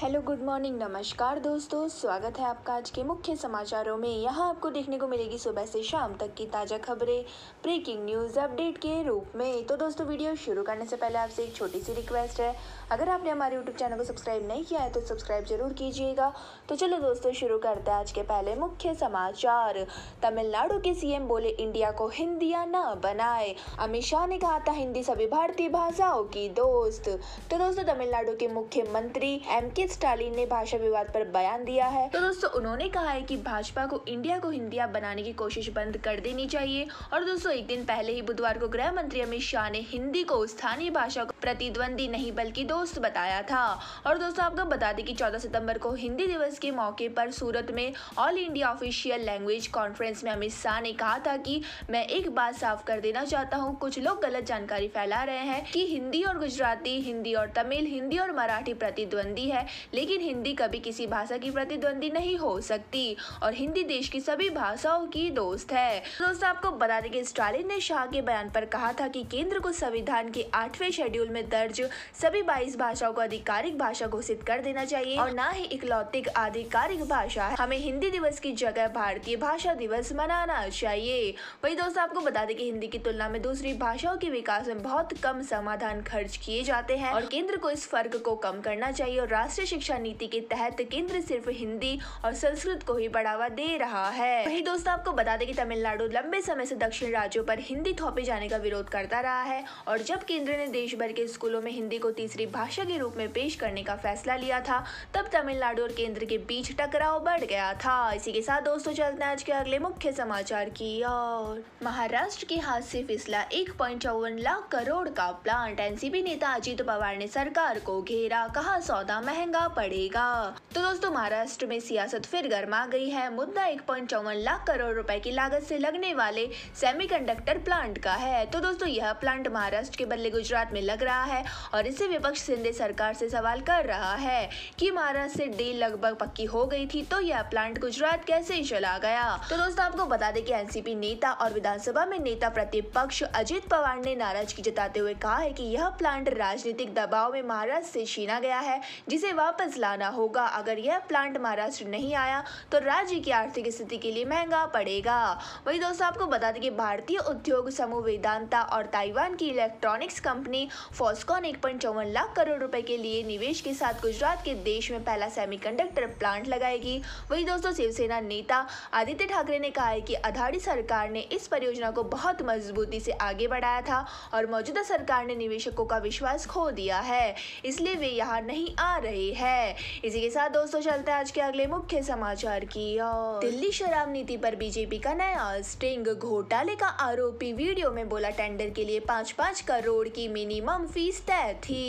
hello good morning नमस्कार दोस्तों स्वागत है आपका आज के मुख्य समाचारों में यहाँ आपको देखने को मिलेगी सुबह से शाम तक की ताज़ा खबरें ब्रेकिंग न्यूज़ अपडेट के रूप में तो दोस्तों वीडियो शुरू करने से पहले आपसे एक छोटी सी रिक्वेस्ट है अगर आपने हमारे यूट्यूब चैनल को सब्सक्राइब नहीं किया है तो सब्सक्राइब जरूर कीजिएगा तो चलो दोस्तों शुरू करते हैं आज के पहले मुख्य समाचार तमिलनाडु के सीएम बोले इंडिया को हिंदिया न बनाए अमित शाह ने कहा था हिंदी सभी भारतीय भाषाओं की दोस्त तो दोस्तों तमिलनाडु के मुख्यमंत्री एम के स्टालिन ने भाषा विवाद पर बयान दिया है तो दोस्तों उन्होंने कहा है कि भाजपा को इंडिया को हिंदिया बनाने की कोशिश बंद कर देनी चाहिए और दोस्तों एक दिन पहले ही बुधवार को गृह मंत्री अमित शाह ने हिंदी को स्थानीय भाषा को प्रतिद्वंदी नहीं बल्कि दोस्त बताया था और दोस्तों आपको बता दें कि चौदह सितंबर को हिंदी दिवस के मौके पर सूरत में all India official language conference में अमित शाह ने कहा था कि मैं एक बात साफ कर देना चाहता हूँ कुछ लोग गलत जानकारी फैला रहे हैं कि हिंदी और गुजराती हिंदी और तमिल हिंदी और मराठी प्रतिद्वंदी है लेकिन हिंदी कभी किसी भाषा की प्रतिद्वंदी नहीं हो सकती और हिंदी देश की सभी भाषाओं की दोस्त है दोस्तों आपको बता दें कि स्टालिन ने शाह के बयान पर कहा था कि केंद्र को संविधान के आठवें शेड्यूल शेड्यूल में दर्ज सभी बाईस भाषाओं को आधिकारिक भाषा घोषित कर देना चाहिए और न ही इकलौतिक आधिकारिक भाषा है हमें हिंदी दिवस की जगह भारतीय भाषा दिवस मनाना चाहिए वही दोस्तों आपको बता दें कि हिंदी की तुलना में दूसरी भाषाओं के विकास में बहुत कम समाधान खर्च किए जाते हैं और केंद्र को इस फर्क को कम करना चाहिए और राष्ट्रीय शिक्षा नीति के तहत केंद्र सिर्फ हिंदी और संस्कृत को ही बढ़ावा दे रहा है वही दोस्तों आपको बता दें कि तमिलनाडु लंबे समय से दक्षिण राज्यों पर हिंदी थोपे जाने का विरोध करता रहा है और जब केंद्र ने देश भर के स्कूलों में हिंदी को तीसरी भाषा के रूप में पेश करने का फैसला लिया था तब तमिलनाडु और केंद्र के बीच टकराव बढ़ गया था इसी के साथ दोस्तों चलते हैं आज के अगले मुख्य समाचार की और महाराष्ट्र के हाथ से फिसला एक लाख करोड़ का प्लांट एनसीपी नेता अजीत पवार ने सरकार को घेरा कहा सौदा महंगा पड़ेगा तो दोस्तों महाराष्ट्र में सियासत फिर गर्मा गई है मुद्दा एक लाख करोड़ रुपए की लागत से लगने वाले सेमीकंडक्टर प्लांट का है तो दोस्तों यह प्लांट महाराष्ट्र के बदले गुजरात में लग रहा है और इसे विपक्ष शिंदे सरकार से सवाल कर रहा है कि महाराष्ट्र से डील लगभग पक्की हो गई थी तो यह प्लांट गुजरात कैसे चला गया तो दोस्तों आपको बता दें कि एनसीपी नेता और विधानसभा में नेता प्रतिपक्ष अजीत पवार ने नाराजगी जताते हुए कहा है कि यह प्लांट राजनीतिक दबाव में महाराष्ट्र से छीना गया है जिसे वापस लाना होगा अगर यह प्लांट महाराष्ट्र नहीं आया तो राज्य की आर्थिक स्थिति के लिए महंगा पड़ेगा वही दोस्तों आपको बता दें कि भारतीय उद्योग समूह वेदांता और ताइवान की इलेक्ट्रॉनिक्स कंपनी फॉस्कॉन एक चौवन लाख करोड़ रुपए के लिए निवेश के साथ गुजरात के देश में पहला सेमीकंडक्टर प्लांट लगाएगी वही दोस्तों शिवसेना नेता आदित्य ठाकरे ने कहा है कि अघाड़ी सरकार ने इस परियोजना को बहुत मजबूती से आगे बढ़ाया था और मौजूदा सरकार ने निवेशकों का विश्वास खो दिया है इसलिए वे यहाँ नहीं आ रहे हैं इसी के साथ दोस्तों चलते आज के अगले मुख्य समाचार की दिल्ली शराब नीति पर बीजेपी का नया स्टिंग घोटाले का आरोपी वीडियो में बोला टेंडर के लिए पाँच पाँच करोड़ की मिनिमम फीस तय थी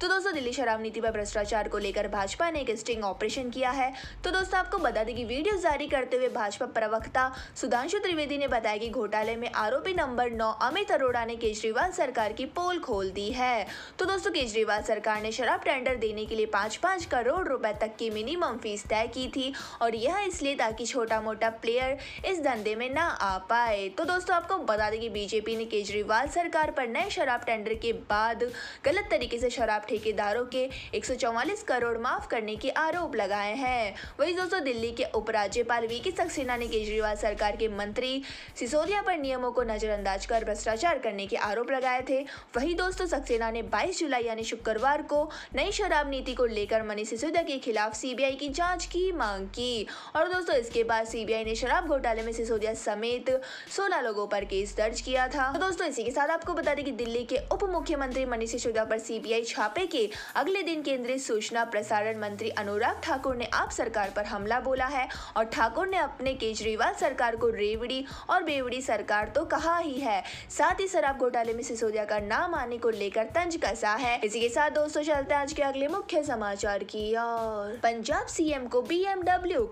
तो दोस्तों दिल्ली शराब नीति पर भ्रष्टाचार को लेकर भाजपा ने एक स्टिंग ऑपरेशन किया है तो दोस्तों आपको बता दें कि वीडियो जारी करते हुए भाजपा प्रवक्ता सुधांशु त्रिवेदी ने बताया कि घोटाले में आरोपी नंबर नौ अमित अरोड़ा ने केजरीवाल सरकार की पोल खोल दी है तो दोस्तों केजरीवाल सरकार ने शराब टेंडर देने के लिए पाँच पाँच करोड़ रुपए तक की मिनिमम फीस तय की थी और यह इसलिए ताकि छोटा मोटा प्लेयर इस धंधे में ना आ पाए तो दोस्तों आपको बता दें कि बीजेपी ने केजरीवाल सरकार पर नए शराब टेंडर के बाद गलत तरीके से शराब ठेकेदारों के एक करोड़ माफ करने के आरोप लगाए हैं वही दोस्तों दिल्ली के उपराज्यपाल वी के सक्सेना ने केजरीवाल सरकार के मंत्री सिसोदिया पर नियमों को नजरअंदाज कर भ्रष्टाचार करने के आरोप लगाए थे वही दोस्तों सक्सेना ने 22 जुलाई यानी शुक्रवार को नई शराब नीति को लेकर मनीष सिसोदिया के खिलाफ सीबीआई की जांच की मांग की और दोस्तों इसके बाद सीबीआई ने शराब घोटाले में सिसोदिया समेत 16 लोगों पर केस दर्ज किया था तो दोस्तों इसी के साथ आपको बता दें कि दिल्ली के उप मुख्यमंत्री मनीष सिसोदिया पर सीबीआई छापा छापे के अगले दिन केंद्रीय सूचना प्रसारण मंत्री अनुराग ठाकुर ने आप सरकार पर हमला बोला है और ठाकुर ने अपने केजरीवाल सरकार को रेवड़ी और बेवड़ी सरकार तो कहा ही है साथ ही शराब घोटाले में सिसोदिया का नाम आने को लेकर तंज कसा है इसी के साथ दोस्तों चलते आज के अगले मुख्य समाचार की और पंजाब सीएम को बी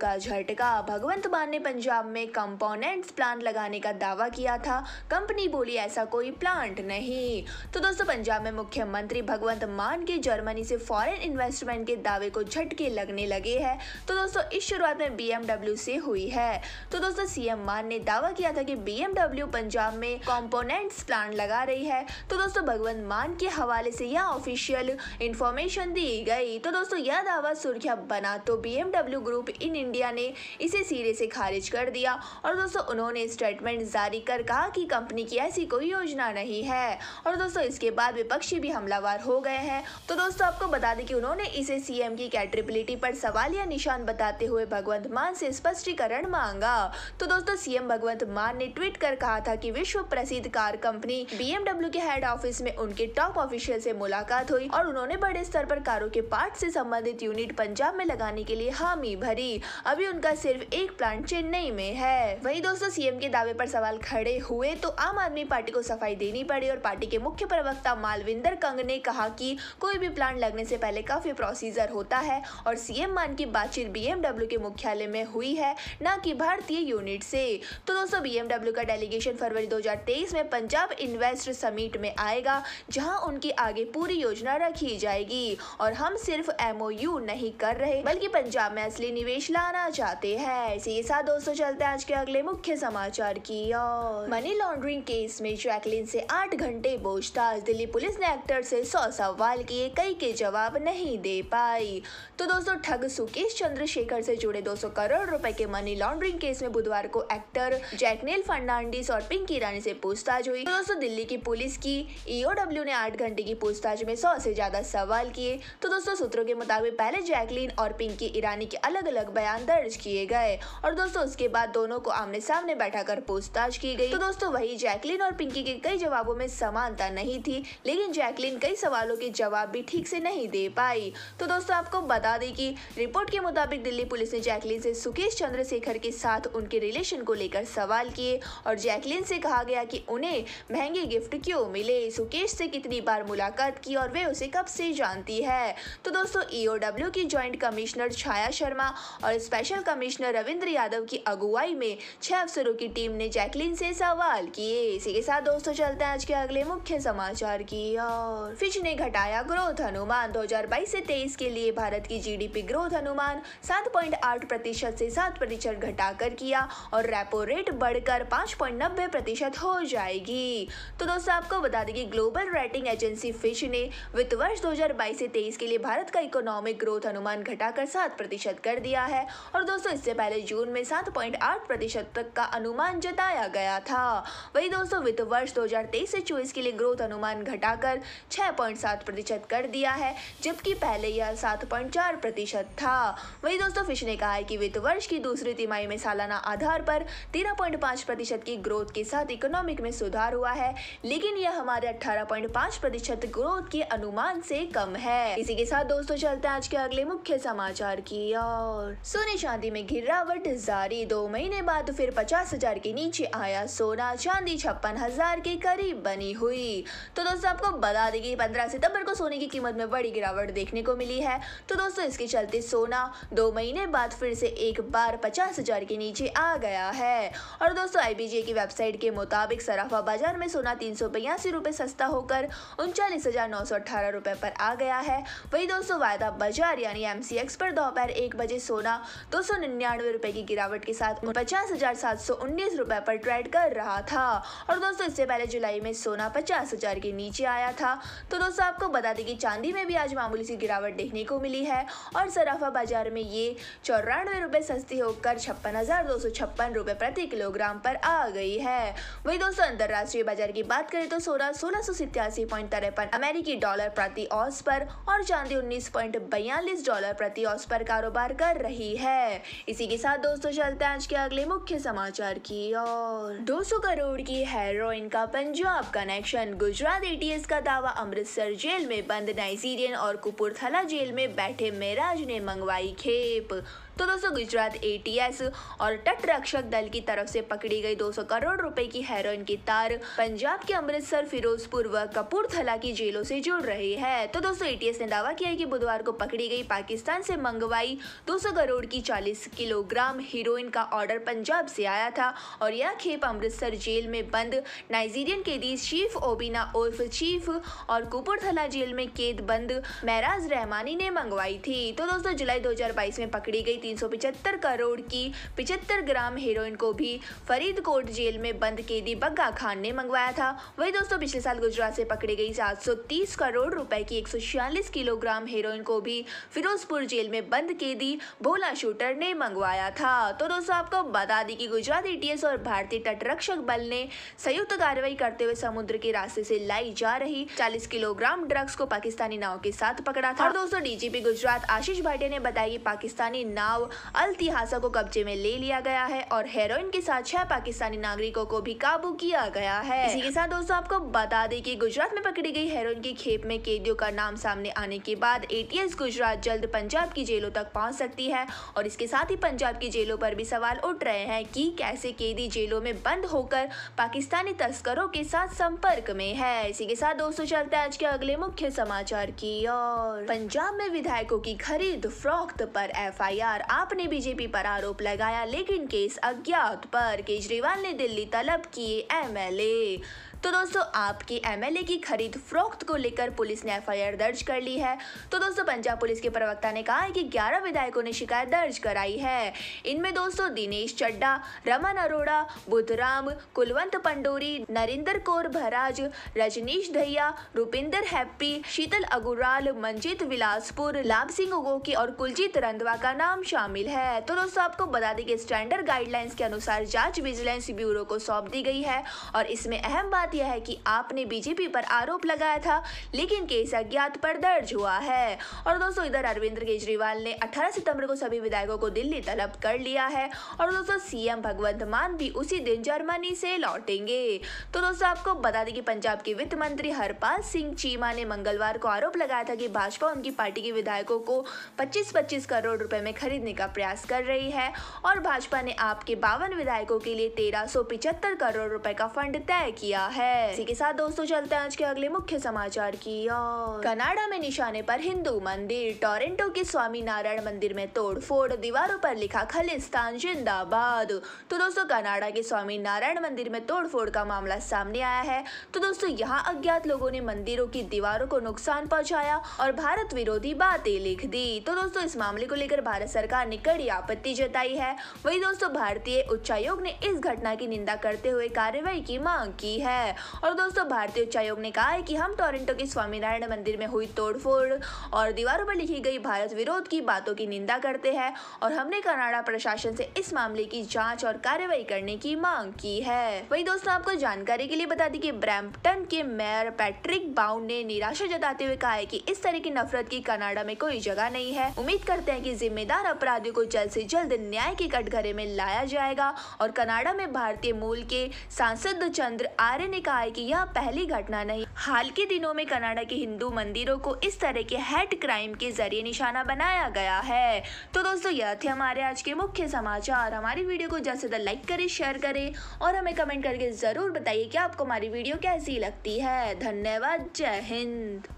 का झटका भगवंत मान ने पंजाब में कंपोनेंट्स प्लांट लगाने का दावा किया था कंपनी बोली ऐसा कोई प्लांट नहीं तो दोस्तों पंजाब में मुख्यमंत्री भगवंत मान ईरान के जर्मनी से फॉरेन इन्वेस्टमेंट के दावे को झटके लगने लगे हैं तो दोस्तों इस शुरुआत में बीएमडब्ल्यू से हुई है तो दोस्तों सीएम मान ने दावा किया था कि बीएमडब्ल्यू पंजाब में कॉम्पोनेंट्स प्लांट लगा रही है तो दोस्तों भगवंत मान के हवाले से यह ऑफिशियल इन्फॉर्मेशन दी गई तो दोस्तों यह दावा सुर्खिया बना तो बीएमडब्ल्यू ग्रुप इन इंडिया ने इसे सिरे से खारिज कर दिया और दोस्तों उन्होंने स्टेटमेंट जारी कर कहा कि कंपनी की ऐसी कोई योजना नहीं है और दोस्तों इसके बाद विपक्षी भी हमलावर हो गए हैं तो दोस्तों आपको बता दें कि उन्होंने इसे सीएम की कैटरेबिलिटी पर सवाल या निशान बताते हुए भगवंत मान से स्पष्टीकरण मांगा तो दोस्तों सीएम भगवंत मान ने ट्वीट कर कहा था कि विश्व प्रसिद्ध कार कंपनी बीएमडब्ल्यू के हेड ऑफिस में उनके टॉप ऑफिशियल से मुलाकात हुई और उन्होंने बड़े स्तर पर कारों के पार्ट से संबंधित यूनिट पंजाब में लगाने के लिए हामी भरी अभी उनका सिर्फ एक प्लांट चेन्नई में है वही दोस्तों सीएम के दावे पर सवाल खड़े हुए तो आम आदमी पार्टी को सफाई देनी पड़ी और पार्टी के मुख्य प्रवक्ता मालविंदर कंग ने कहा कि कोई भी प्लांट लगने से पहले काफ़ी प्रोसीजर होता है और सीएम मान की बातचीत बीएमडब्ल्यू के मुख्यालय में हुई है न कि भारतीय यूनिट से तो दोस्तों बीएमडब्ल्यू का डेलीगेशन फरवरी 2023 में पंजाब इन्वेस्ट समिट में आएगा जहां उनकी आगे पूरी योजना रखी जाएगी और हम सिर्फ एमओयू नहीं कर रहे बल्कि पंजाब में असली निवेश लाना चाहते हैं इसी के साथ दोस्तों चलते हैं आज के अगले मुख्य समाचार की और मनी लॉन्ड्रिंग केस में जैकलिन से आठ घंटे पूछताछ दिल्ली पुलिस ने एक्टर से सौ सवाल किए कई के जवाब नहीं दे पाई तो दोस्तों ठग सुकेश चंद्रशेखर से जुड़े 200 करोड़ रुपए के मनी लॉन्ड्रिंग केस में बुधवार को एक्टर जैकनेल फर्नांडिस और पिंकी रानी से पूछताछ हुई तो दोस्तों दिल्ली की पुलिस की ईओडब्ल्यू e ने आठ घंटे की पूछताछ में सौ से ज्यादा सवाल किए तो दोस्तों सूत्रों के मुताबिक पहले जैकलीन और पिंकी ईरानी के अलग अलग बयान दर्ज किए गए और दोस्तों उसके बाद दोनों को आमने सामने बैठा कर पूछताछ की गई तो दोस्तों वही जैकलीन और पिंकी के कई जवाबों में समानता नहीं थी लेकिन जैकलीन कई सवालों के जवाब भी ठीक से नहीं दे पाई तो दोस्तों आपको बता दें कि रिपोर्ट के मुताबिक दिल्ली पुलिस ने जैकलिन से सुकेश चंद्रशेखर के साथ उनके रिलेशन को लेकर सवाल किए और जैकलिन से कहा गया कि उन्हें महंगे गिफ्ट क्यों मिले सुकेश से कितनी बार मुलाकात की और वे उसे कब से जानती है तो दोस्तों ईओडब्ल्यू e की ज्वाइंट कमिश्नर छाया शर्मा और स्पेशल कमिश्नर रविंद्र यादव की अगुवाई में छह अफसरों की टीम ने जैकलिन से सवाल किए इसी के साथ दोस्तों चलते हैं आज के अगले मुख्य समाचार की और फिच ने घटाया आया ग्रोथ अनुमान 2022 से 23 के लिए भारत की जीडीपी ग्रोथ अनुमान 7.8 प्रतिशत से 7 प्रतिशत घटाकर किया और रेपो रेट बढ़कर 5.90 प्रतिशत हो जाएगी तो दोस्तों आपको बता दें कि ग्लोबल रेटिंग एजेंसी फिश ने वित्त वर्ष 2022 से 23 के लिए भारत का इकोनॉमिक ग्रोथ अनुमान घटाकर सात प्रतिशत कर दिया है और दोस्तों इससे पहले जून में सात आठ प्रतिशत तक का अनुमान जताया गया था वही दोस्तों वित्त वर्ष दो हजार तेईस से चौबीस के लिए ग्रोथ अनुमान घटाकर सात प्रतिशत प्रतिशत कर दिया है जबकि पहले यह सात पॉइंट चार प्रतिशत था वही दोस्तों फिश ने कहा है कि वित्त वर्ष की दूसरी तिमाही में सालाना आधार पर तेरह पॉइंट पाँच प्रतिशत की ग्रोथ के साथ इकोनॉमिक में सुधार हुआ है लेकिन यह हमारे अठारह पॉइंट पाँच प्रतिशत ग्रोथ के अनुमान से कम है इसी के साथ दोस्तों चलते हैं आज के अगले मुख्य समाचार की और सोने चांदी में गिरावट जारी दो महीने बाद फिर पचास हजार के नीचे आया सोना चांदी छप्पन हजार के करीब बनी हुई तो दोस्तों आपको बता देगी पंद्रह सितंबर को दोस्तों सोने की कीमत में बड़ी गिरावट देखने को मिली है तो दोस्तों इसके चलते सोना दो महीने बाद फिर से एक बार पचास हजार के नीचे आ गया है और दोस्तों आईबीजे की वेबसाइट के मुताबिक सराफा बाजार में सोना तीन सौ बयासी सस्ता होकर उनचालीस हजार नौ सौ अठारह पर आ गया है वही दोस्तों वायदा बाजार यानी एम पर दोपहर एक बजे सोना दो सौ निन्यानवे रूपए की गिरावट के साथ पचास हजार सात सौ उन्नीस रूपए पर ट्रेड कर रहा था और दोस्तों इससे पहले जुलाई में सोना पचास हजार के नीचे आया था तो दोस्तों आपको बता दें कि चांदी में भी आज मामूली सी गिरावट देखने को मिली है और सराफा बाजार में ये चौरानवे रुपए सस्ती होकर छप्पन हज़ार दो सौ छप्पन रुपए प्रति किलोग्राम पर आ गई है वही दोस्तों अंतरराष्ट्रीय बाजार की बात करें तो सोलह सोलह सौ सितयासी पॉइंट तिरपन अमेरिकी डॉलर प्रति औस पर और चांदी उन्नीस पॉइंट बयालीस डॉलर प्रति औस पर कारोबार कर रही है इसी के साथ दोस्तों चलते हैं आज के अगले मुख्य समाचार की और दो सौ करोड़ की हेरोइन का पंजाब कनेक्शन गुजरात एटीएस का दावा अमृतसर जेल में में बंद नाइजीरियन और कुपुरथला जेल में बैठे मेराज ने मंगवाई खेप तो दोस्तों गुजरात एटीएस और तटरक्षक दल की तरफ से पकड़ी गई 200 करोड़ रुपए की हेरोइन की तार पंजाब के अमृतसर फिरोजपुर व कपूरथला की जेलों से जुड़ रही है तो दोस्तों एटीएस ने दावा किया है कि बुधवार को पकड़ी गई पाकिस्तान से मंगवाई 200 करोड़ की 40 किलोग्राम हीरोइन का ऑर्डर पंजाब से आया था और यह खेप अमृतसर जेल में बंद नाइजीरियन कैदी चीफ ओबिना उर्फ चीफ और कपूरथला जेल में कैद बंद महराज रहमानी ने मंगवाई थी तो दोस्तों जुलाई दो में पकड़ी गई तीन करोड़ की पिछहत्तर ग्राम हेरोइन को भी फरीदकोट जेल में बंद कैदी बग्गा खान ने मंगवाया था वही दोस्तों पिछले साल गुजरात से पकड़ी गई सात करोड़ रुपए की एक किलोग्राम हेरोइन को भी फिरोजपुर जेल में बंद कैदी भोला शूटर ने मंगवाया था तो दोस्तों आपको बता दी कि गुजरात एटीएस e और भारतीय तटरक्षक बल ने संयुक्त कार्रवाई करते हुए समुद्र के रास्ते से लाई जा रही 40 किलोग्राम ड्रग्स को पाकिस्तानी नाव के साथ पकड़ा था और दोस्तों डीजीपी गुजरात आशीष भाटिया ने बताया कि पाकिस्तानी नाव गांव तिहासा को कब्जे में ले लिया गया है और हेरोइन के साथ छह पाकिस्तानी नागरिकों को भी काबू किया गया है इसी के साथ दोस्तों आपको बता दें कि गुजरात में पकड़ी गई हेरोइन की खेप में कैदियों का नाम सामने आने के बाद एटीएस गुजरात जल्द पंजाब की जेलों तक पहुँच सकती है और इसके साथ ही पंजाब की जेलों पर भी सवाल उठ रहे हैं कि कैसे कैदी जेलों में बंद होकर पाकिस्तानी तस्करों के साथ संपर्क में है इसी के साथ दोस्तों चलते हैं आज के अगले मुख्य समाचार की और पंजाब में विधायकों की खरीद फरोख्त पर एफआईआर आपने बीजेपी पर आरोप लगाया लेकिन केस अज्ञात पर केजरीवाल ने दिल्ली तलब किए एमएलए तो दोस्तों आपके एमएलए की खरीद फरोख्त को लेकर पुलिस ने एफआईआर दर्ज कर ली है तो दोस्तों पंजाब पुलिस के प्रवक्ता ने कहा है कि 11 विधायकों ने शिकायत दर्ज कराई है इनमें दोस्तों दिनेश चड्डा रमन अरोड़ा बुधराम कुलवंत पंडोरी नरिंदर कौर भराज रजनीश दहिया रूपिंदर हैप्पी शीतल अगुराल मंजीत विलासपुर लाभ सिंह उगोकी और कुलजीत रंधवा का नाम शामिल है तो दोस्तों आपको बता दें कि स्टैंडर्ड गाइडलाइंस के अनुसार जांच विजिलेंस ब्यूरो को सौंप दी गई है और इसमें अहम बात यह है कि आपने बीजेपी पर आरोप लगाया था लेकिन केस अज्ञात पर दर्ज हुआ है और दोस्तों इधर अरविंद केजरीवाल ने 18 सितंबर को सभी विधायकों को दिल्ली तलब कर लिया है और दोस्तों सीएम भगवंत मान भी उसी दिन जर्मनी से लौटेंगे तो दोस्तों आपको बता दें कि पंजाब के वित्त मंत्री हरपाल सिंह चीमा ने मंगलवार को आरोप लगाया था कि भाजपा उनकी पार्टी के विधायकों को पच्चीस पच्चीस करोड़ रुपए में खरीदने का प्रयास कर रही है और भाजपा ने आपके बावन विधायकों के लिए तेरह करोड़ रुपए का फंड तय किया है है इसी के साथ दोस्तों चलते हैं आज के अगले मुख्य समाचार की और कनाडा में निशाने पर हिंदू मंदिर टोरेंटो के स्वामी नारायण मंदिर में तोड़ फोड़ दीवारों पर लिखा खालिस्तान जिंदाबाद तो दोस्तों कनाडा के स्वामी नारायण मंदिर में फोड़ का मामला सामने आया है तो दोस्तों यहाँ अज्ञात लोगों ने मंदिरों की दीवारों को नुकसान पहुँचाया और भारत विरोधी बातें लिख दी तो दोस्तों इस मामले को लेकर भारत सरकार ने कड़ी आपत्ति जताई है वही दोस्तों भारतीय उच्चायोग ने इस घटना की निंदा करते हुए कार्रवाई की मांग की है और दोस्तों भारतीय उच्च आयोग ने कहा है कि हम टोरंटो के स्वामीनारायण मंदिर में हुई तोड़फोड़ और दीवारों पर लिखी गई भारत विरोध की बातों की निंदा करते हैं और हमने कनाडा प्रशासन से इस मामले की जाँच और कार्यवाही करने की मांग की है वही दोस्तों आपको जानकारी के लिए बता दी कि ब्रैम्पटन के मेयर पैट्रिक बाउंड ने निराशा जताते हुए कहा है कि इस तरह की नफरत की कनाडा में कोई जगह नहीं है उम्मीद करते हैं की जिम्मेदार अपराधियों को जल्द ऐसी जल्द न्याय के कटघरे में लाया जाएगा और कनाडा में भारतीय मूल के सांसद चंद्र आर्य ने कहा है कि यह पहली घटना नहीं हाल के दिनों में कनाडा के हिंदू मंदिरों को इस तरह के हेड क्राइम के जरिए निशाना बनाया गया है तो दोस्तों यह थे हमारे आज के मुख्य समाचार हमारी वीडियो को ज्यादा से ज्यादा लाइक करें शेयर करें और हमें कमेंट करके ज़रूर बताइए कि आपको हमारी वीडियो कैसी लगती है धन्यवाद जय हिंद